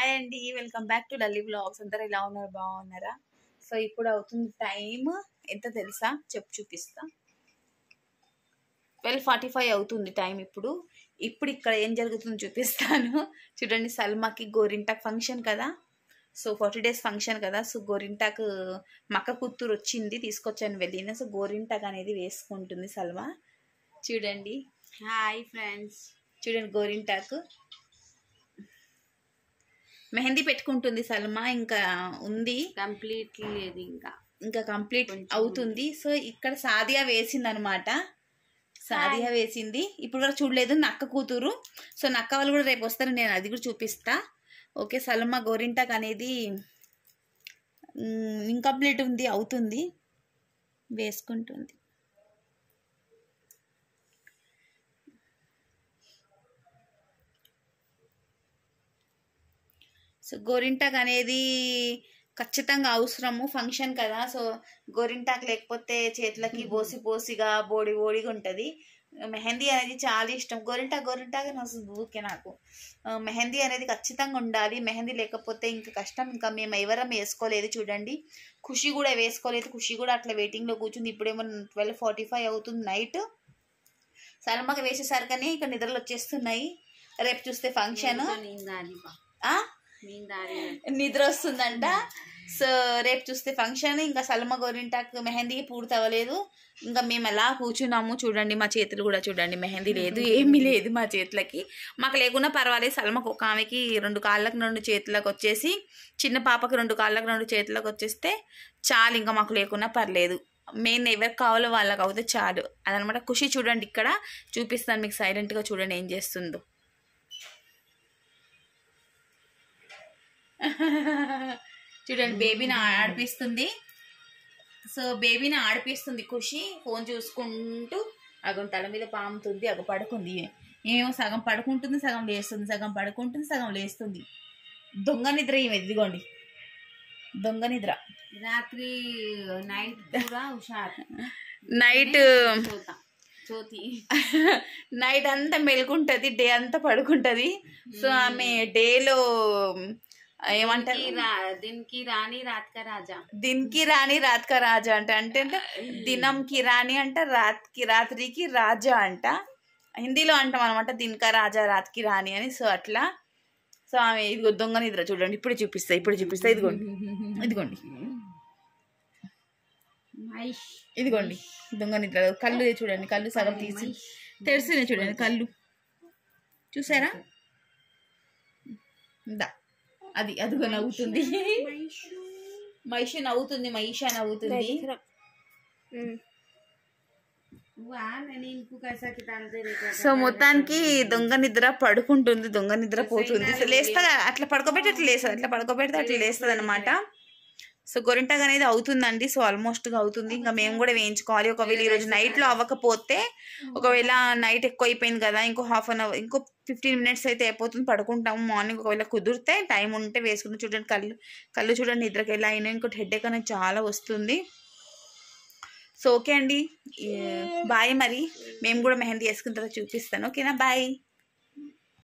hi అండి welcome back to Lalli blogs అందరు ఇలా ఉన్నారు బాగున్నారా సో ఇప్పుడు అవుతుంది టైం ఎంత తెలుసా చెప్పు చూపిస్తా ట్వెల్వ్ ఫార్టీ ఫైవ్ అవుతుంది టైం ఇప్పుడు ఇప్పుడు ఇక్కడ ఏం జరుగుతుందో చూపిస్తాను చూడండి సల్మాకి గోరింటాక్ ఫంక్షన్ కదా సో ఫార్టీ డేస్ ఫంక్షన్ కదా సో గోరింటాక్ మక్క కూతురు వచ్చింది తీసుకొచ్చాను వెళ్ళిన సో గోరింటాక్ అనేది వేసుకుంటుంది సల్మా చూడండి హాయ్ ఫ్రెండ్స్ చూడండి గోరింటాకు మెహందీ పెట్టుకుంటుంది సల్మా ఇంకా ఉంది కంప్లీట్ లేదు ఇంకా ఇంకా కంప్లీట్ అవుతుంది సో ఇక్కడ సాదియా వేసింది అనమాట సాదియా వేసింది ఇప్పుడు కూడా చూడలేదు నక్క కూతురు సో నక్క వాళ్ళు కూడా రేపు వస్తారు నేను అది కూడా చూపిస్తా ఓకే సల్మా గోరింటాక్ అనేది ఇంకంప్లీట్ ఉంది అవుతుంది వేసుకుంటుంది సో గోరింటాక్ అనేది ఖచ్చితంగా అవసరము ఫంక్షన్ కదా సో గోరింటాక్ లేకపోతే చేతులకి పోసి పోసిగా బోడి బోడిగా ఉంటుంది మెహందీ అనేది చాలా ఇష్టం గోరింటాక్ గోరింటాక్ వస్తుంది ఊకే నాకు మెహందీ అనేది ఖచ్చితంగా ఉండాలి మెహందీ లేకపోతే ఇంకా కష్టం ఇంకా మేము ఎవరం వేసుకోలేదు చూడండి ఖుషి కూడా వేసుకోలేదు ఖుషి కూడా అట్లా వెయిటింగ్లో కూర్చుంది ఇప్పుడేమో ట్వెల్వ్ ఫార్టీ ఫైవ్ అవుతుంది నైట్ సల్మాకి వేసేసరికనే ఇక నిద్రలు వచ్చేస్తున్నాయి రేపు చూస్తే ఫంక్షన్ నిద్ర వస్తుందంట సో రేపు చూస్తే ఫంక్షన్ ఇంకా సల్మ గోరింటాక్ మెహందీ పూర్తి అవ్వలేదు ఇంకా మేము ఎలా కూర్చున్నాము చూడండి మా చేతులు కూడా చూడండి మెహందీ లేదు ఏమీ లేదు మా చేతులకి మాకు లేకున్నా పర్వాలేదు సల్మకు ఒక ఆమెకి రెండు కాళ్ళకు రెండు చేతులకు వచ్చేసి చిన్న పాపకు రెండు కాళ్ళకు రెండు చేతులకు వచ్చేస్తే చాలు ఇంకా మాకు లేకున్నా పర్లేదు మెయిన్ ఎవరికి కావాలో వాళ్ళకి అవుతే చాలు అదనమాట ఖుషి చూడండి ఇక్కడ చూపిస్తాను మీకు సైలెంట్గా చూడండి ఏం చేస్తుందో చూడండి బేబీని ఆడిపిస్తుంది సో బేబీని ఆడిపిస్తుంది ఖుషి ఫోన్ చూసుకుంటూ అగం తల మీద పాముతుంది అగ పడుకుంది ఏమో సగం పడుకుంటుంది సగం లేస్తుంది సగం పడుకుంటుంది సగం లేస్తుంది దొంగ నిద్ర ఏమి ఎదిగోండి దొంగ నిద్ర రాత్రి నైట్ హుషార్ నైట్ జ్యోతి నైట్ అంతా మెలుకుంటుంది డే అంతా పడుకుంటుంది సో ఆమె డేలో ఏమంటారు దీనికి రాణి రాత్క రాజా దీనికి రాణి రాత్క రాజా అంట అంటే దినంకి రాణి అంట రాత్రికి రాత్రికి రాజా అంట హిందీలో అంటాం అనమాట దినక రాజా రాత్రికి రాణి అని సో అట్లా సో ఆమె ఇదిగో దొంగ నిద్ర చూడండి ఇప్పుడే చూపిస్తా ఇప్పుడే చూపిస్తా ఇదిగోండి ఇదిగోండి ఇదిగోండి దొంగ నిద్ర కళ్ళు చూడండి కళ్ళు సగం తీసి తెరిసిన చూడండి కళ్ళు చూసారా దా అది అదిగో నవ్వుతుంది మహిషి నవ్వుతుంది మైషా నవ్వుతుంది సో మొత్తానికి దొంగ నిద్ర పడుకుంటుంది దొంగ నిద్ర పోతుంది సో లేస్తా అట్లా పడుకోబెట్టి అట్లా లేస్తుంది అట్లా పడుకోబెడితే అట్లా లేస్తుంది అనమాట సో గొరింటాగ్ అనేది అవుతుందండి సో ఆల్మోస్ట్గా అవుతుంది ఇంకా మేము కూడా వేయించుకోవాలి ఒకవేళ ఈరోజు నైట్లో అవ్వకపోతే ఒకవేళ నైట్ ఎక్కువ అయిపోయింది కదా ఇంకో హాఫ్ అన్ అవర్ ఇంకో ఫిఫ్టీన్ మినిట్స్ అయితే అయిపోతుంది పడుకుంటాము మార్నింగ్ ఒకవేళ కుదిరితే టైం ఉంటే వేసుకుని చూడండి కళ్ళు కళ్ళు చూడండి నిద్రకి ఎలా అయినా ఇంకోటి హెడ్ ఎక్ అనేది చాలా వస్తుంది సో ఓకే అండి బాయ్ మరి మేము కూడా మెహందీ వేసుకున్న తర్వాత చూపిస్తాను ఓకేనా బాయ్